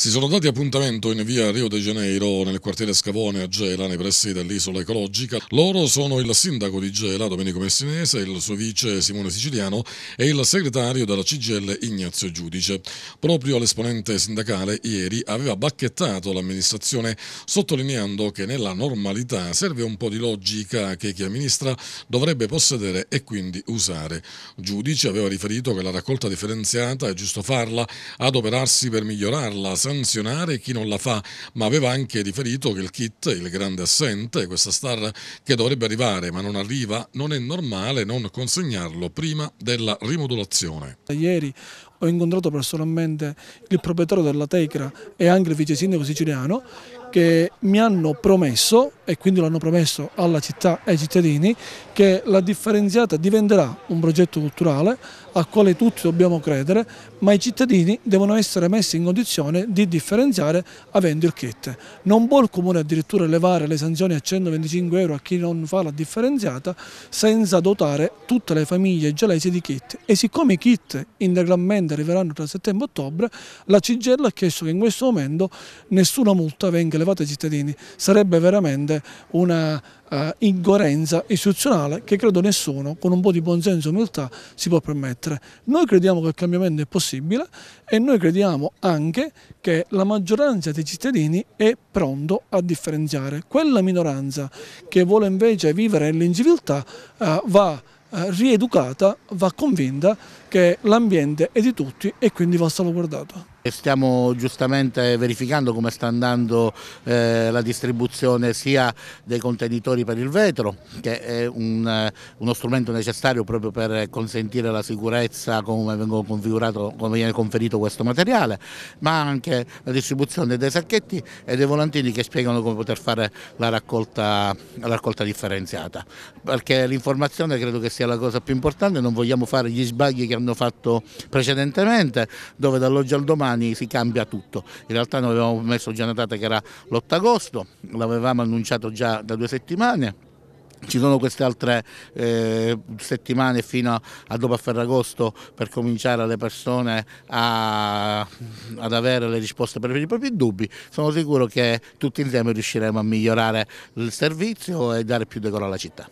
Si sono dati appuntamento in via Rio de Janeiro, nel quartiere Scavone a Gela, nei pressi dell'isola ecologica. Loro sono il sindaco di Gela, Domenico Messinese, il suo vice Simone Siciliano e il segretario della CGL Ignazio Giudice. Proprio l'esponente sindacale ieri aveva bacchettato l'amministrazione sottolineando che nella normalità serve un po' di logica che chi amministra dovrebbe possedere e quindi usare. Giudice aveva riferito che la raccolta differenziata è giusto farla, adoperarsi per migliorarla, senza sanzionare chi non la fa, ma aveva anche riferito che il kit, il grande assente, questa star che dovrebbe arrivare ma non arriva, non è normale non consegnarlo prima della rimodulazione. Ieri ho incontrato personalmente il proprietario della Tecra e anche il vice sindaco siciliano che mi hanno promesso, e quindi l'hanno promesso alla città e ai cittadini, che la differenziata diventerà un progetto culturale al quale tutti dobbiamo credere, ma i cittadini devono essere messi in condizione di differenziare avendo il kit. Non può il comune addirittura elevare le sanzioni a 125 euro a chi non fa la differenziata senza dotare tutte le famiglie gelesi di kit. E siccome i kit integralmente sicuramente arriveranno tra settembre e ottobre, la Cigella ha chiesto che in questo momento nessuna multa venga elevata ai cittadini. Sarebbe veramente una uh, incoerenza istituzionale che credo nessuno, con un po' di buonsenso e umiltà, si può permettere. Noi crediamo che il cambiamento è possibile e noi crediamo anche che la maggioranza dei cittadini è pronto a differenziare. Quella minoranza che vuole invece vivere nell'inciviltà uh, eh, va eh, rieducata va convinta che l'ambiente è di tutti e quindi va salvaguardato. Stiamo giustamente verificando come sta andando eh, la distribuzione sia dei contenitori per il vetro, che è un, eh, uno strumento necessario proprio per consentire la sicurezza come, come viene conferito questo materiale, ma anche la distribuzione dei sacchetti e dei volantini che spiegano come poter fare la raccolta, la raccolta differenziata, perché l'informazione credo che sia la cosa più importante, non vogliamo fare gli sbagli che hanno fatto precedentemente, dove dall'oggi al domani domani si cambia tutto. In realtà noi avevamo messo già una data che era l'8 agosto, l'avevamo annunciato già da due settimane. Ci sono queste altre eh, settimane fino a, a dopo a Ferragosto per cominciare le persone a, ad avere le risposte per i propri dubbi. Sono sicuro che tutti insieme riusciremo a migliorare il servizio e dare più decoro alla città.